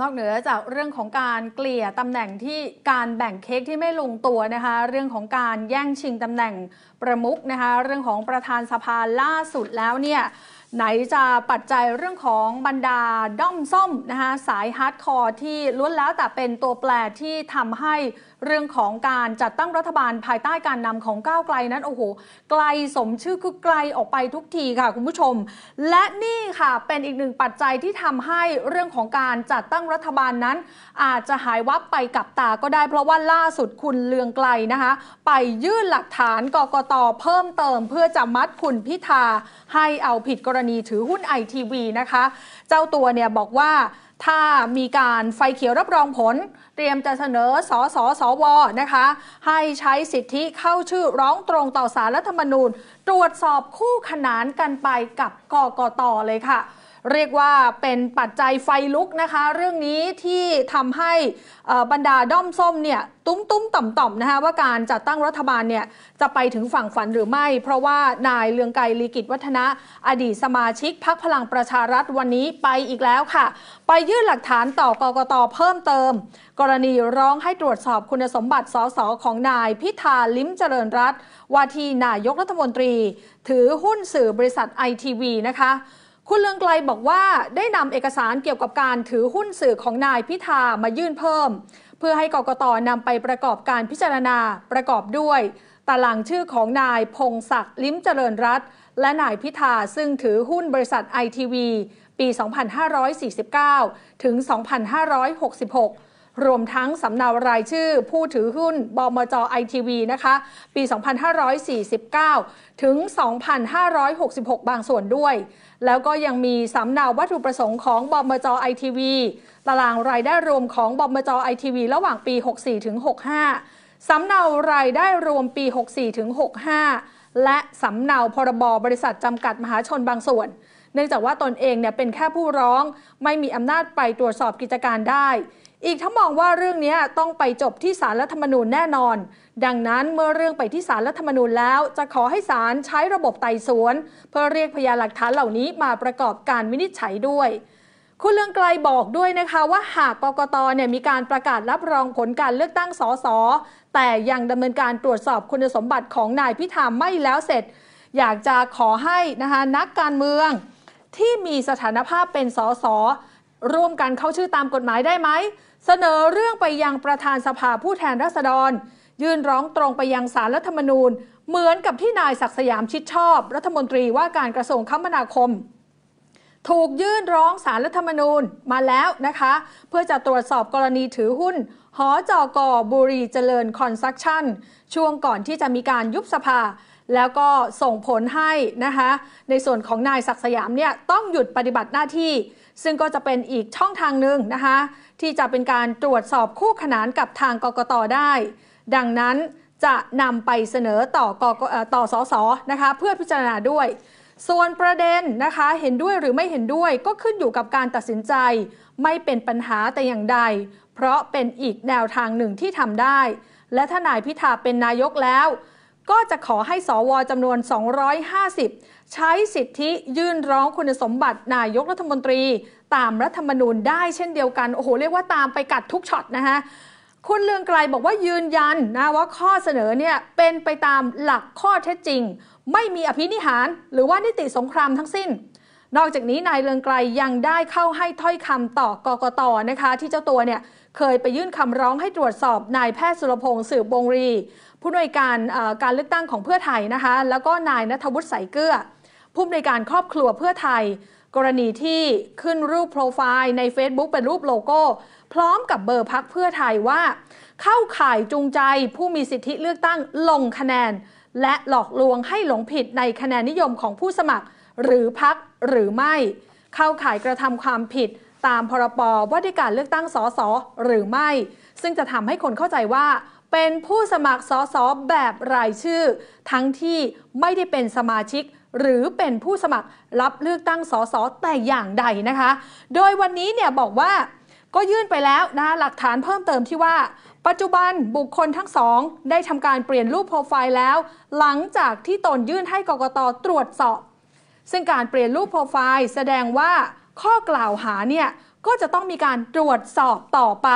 นอกเหนือจากเรื่องของการเกลี่ยตำแหน่งที่การแบ่งเค้กที่ไม่ลงตัวนะคะเรื่องของการแย่งชิงตำแหน่งประมุกนะคะเรื่องของประธานสภาล่าสุดแล้วเนี่ยไหนจะปัจจัยเรื่องของบรรดาด้อมส้มนะคะสายฮาร์ดคอร์ที่ล้วนแล้วแต่เป็นตัวแปรที่ทำให้เรื่องของการจัดตั้งรัฐบาลภายใต้การนำของก้าวไกลนั้นโอ้โหไกลสมชื่อคือไกลออกไปทุกทีค่ะคุณผู้ชม และนี่ค่ะเป็นอีกหนึ่งปัจจัยที่ทำให้เรื่องของการจัดตั้งรัฐบาลนั้น อาจจะหายวับไปกับตาก็ได้เพราะว่าล่าสุดคุณเลืองไกลนะคะไปยื่นหลักฐานกกตเพิ่มเติมเพื่อจะมัดคุณพิธาให้เอาผิดกรณีถือหุ้นไอทีวีนะคะ เจ้าตัวเนี่ยบอกว่าถ้ามีการไฟเขียวรับรองผลเตรียมจะเสนอสอสอสอวอนะคะ ให้ใช้สิทธิเข้าชื่อร้องตรงต่อสารรัฐธรรมนูญ ตรวจสอบคู่ขนานกันไปกับกกตเลยค่ะเรียกว่าเป็นปัจจัยไฟลุกนะคะ เรื่องนี้ที่ทำให้บรรดาด้อมส้มเนี่ย ตุ้มตุ้มต่ำต่ำนะคะว่าการจัดตั้งรัฐบาลเนี่ย จะไปถึงฝั่งฝันหรือไม่ เพราะว่านายเลืองไกรลีกิจวัฒนะอดีตสมาชิกพักพลังประชารัฐวันนี้ไปอีกแล้วค่ะ ไปยื่นหลักฐานต่อกกตเพิ่มเติม กรณีร้องให้ตรวจสอบคุณสมบัติสสของนาย พิธาลิ้มเจริญรัตว่าที่นายกรัฐมนตรี ถือหุ้นสื่อบริษัทไอทีวีนะคะคุณเลืองไกลบอกว่าได้นำเอกสารเกี่ยวกับการถือหุ้นสื่อของนายพิธามายื่นเพิ่ม เพื่อให้กกตนำไปประกอบการพิจารณาประกอบด้วย ตารางชื่อของนายพงศักดิ์ลิ้มเจริญรัตและนายพิธา ซึ่งถือหุ้นบริษัทไอทีวีปี 2549 ถึง 2566รวมทั้งสำเนารายชื่อผู้ถือหุ้นบมจไอทีวีนะคะ ปี 2549 ถึง 2566 บางส่วนด้วย แล้วก็ยังมีสำเนาวัตถุประสงค์ของบมจไอทีวีตารางรายได้รวมของบมจไอทีวีระหว่างปี 64ถึง65 สำเนารายได้รวมปี 64ถึง65 และสำเนาพรบบริษัทจำกัดมหาชนบางส่วน เนื่องจากว่าตนเองเนี่ยเป็นแค่ผู้ร้องไม่มีอำนาจไปตรวจสอบกิจการได้อีกทั้งมองว่าเรื่องนี้ต้องไปจบที่สารรัฐธรรมนูญแน่นอน ดังนั้นเมื่อเรื่องไปที่สารรัฐธรรมนูญแล้ว จะขอให้ศาลใช้ระบบไต่สวน เพื่อเรียกพยานหลักฐานเหล่านี้มาประกอบการวินิจฉัยด้วย คุณเลืองไกลบอกด้วยนะคะว่าหากกกตเนี่ยมีการประกาศรับรองผลการเลือกตั้งสสแต่ยังดำเนินการตรวจสอบคุณสมบัติของนายพิธามไม่แล้วเสร็จ อยากจะขอให้นะคะนักการเมืองที่มีสถานภาพเป็นสสร่วมกันเข้าชื่อตามกฎหมายได้ไหม เสนอเรื่องไปยังประธานสภาผู้แทนราษฎร ยื่นร้องตรงไปยังสารรัฐธรรมนูญ เหมือนกับที่นายศักสยามชิดชอบรัฐมนตรีว่าการกระทรวงคมนาคม ถูกยื่นร้องสารรัฐธรรมนูญ มาแล้วนะคะ เพื่อจะตรวจสอบกรณีถือหุ้น หอจอกอบุรีเจริญคอนสตรักชั่น ช่วงก่อนที่จะมีการยุบสภาแล้วก็ส่งผลให้นะคะในส่วนของนายศักสยามเนี่ยต้องหยุดปฏิบัติหน้าที่ ซึ่งก็จะเป็นอีกช่องทางหนึ่งนะคะที่จะเป็นการตรวจสอบคู่ขนานกับทางกกตได้ ดังนั้นจะนำไปเสนอต่อกต่อสสนะคะเพื่อพิจารณาด้วย ส่วนประเด็นนะคะเห็นด้วยหรือไม่เห็นด้วยก็ขึ้นอยู่กับการตัดสินใจ ไม่เป็นปัญหาแต่อย่างใด เพราะเป็นอีกแนวทางหนึ่งที่ทำได้ และถ้านายพิธาเป็นนายกแล้วก็จะขอให้สวจำนวน 250 ใช้สิทธิยื่นร้องคุณสมบัตินายกรัฐมนตรี ตามรัฐธรรมนูญได้เช่นเดียวกัน โอ้โห เรียกว่าตามไปกัดทุกช็อตนะคะคุณเลืองไกลบอกว่ายืนยันนะว่าข้อเสนอเนี่ยเป็นไปตามหลักข้อเท็จจริง ไม่มีอภินิหารหรือว่านิติสงครามทั้งสิ้น นอกจากนี้นายเลืองไกลยังได้เข้าให้ถ้อยคำต่อกกตนะคะที่เจ้าตัวเนี่ยเคยไปยื่นคำร้องให้ตรวจสอบนายแพทย์สุรพงศ์สืบวงรีผู้อำนวยการการเลือกตั้งของเพื่อไทยนะคะ แล้วก็นายนัทวุฒิสเกลือผู้อำนวยการครอบครัวเพื่อไทย กรณีที่ขึ้นรูปโปรไฟล์ใน Facebook เป็นรูปโลโก้ พร้อมกับเบอร์พักเพื่อไทยว่า เข้าข่ายจูงใจผู้มีสิทธิเลือกตั้งลงคะแนน และหลอกลวงให้หลงผิดในคะแนนนิยมของผู้สมัครหรือพักหรือไม่ เข้าข่ายกระทำความผิด ตามพรบว่าด้วยการเลือกตั้งสสหรือไม่ ซึ่งจะทำให้คนเข้าใจว่าเป็นผู้สมัครสอสอแบบรายชื่อ ทั้งที่ไม่ได้เป็นสมาชิก หรือเป็นผู้สมัครรับเลือกตั้งสอสอแต่อย่างใดนะคะ โดยวันนี้เนี่ยบอกว่าก็ยื่นไปแล้วนะหลักฐานเพิ่มเติมที่ว่า ปัจจุบันบุคคลทั้งสอง ได้ทำการเปลี่ยนรูปโปรไฟล์แล้ว หลังจากที่ตนยื่นให้กกตตรวจสอบ ซึ่งการเปลี่ยนรูปโปรไฟล์ แสดงว่าข้อกล่าวหาเนี่ยก็จะต้องมีการตรวจสอบต่อไป